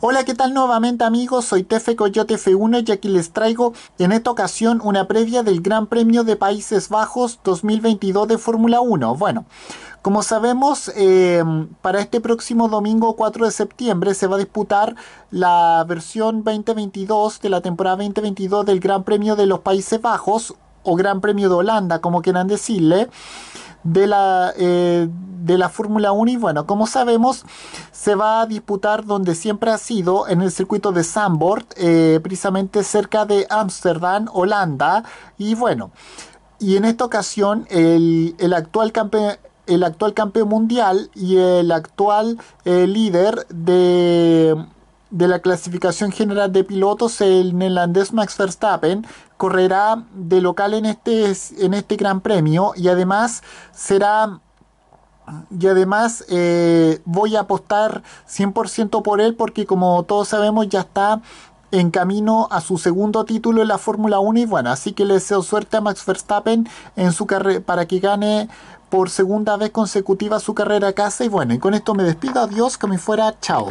Hola, ¿qué tal nuevamente amigos? Soy Tefe Coyote F1 y aquí les traigo en esta ocasión una previa del Gran Premio de Países Bajos 2022 de Fórmula 1. Bueno, como sabemos, em, para este próximo domingo 4 de septiembre se va a disputar la versión 2022 de la temporada 2022 del Gran Premio de los Países Bajos o Gran Premio de Holanda, como quieran decirle de la, eh, de la Fórmula 1 y bueno, como sabemos, se va a disputar donde siempre ha sido, en el circuito de Zandvoort, eh, precisamente cerca de Ámsterdam, Holanda, y bueno, y en esta ocasión el, actual campeón el actual campeón mundial y el actual eh, líder de, de la clasificación general de pilotos, el neerlandés Max Verstappen correrá de local en este, en este Gran Premio y además será... Y además eh, voy a apostar 100% por él porque como todos sabemos ya está en camino a su segundo título en la Fórmula 1 y bueno, así que le deseo suerte a Max Verstappen en su para que gane por segunda vez consecutiva su carrera a casa y bueno, y con esto me despido, adiós, que me fuera, chao.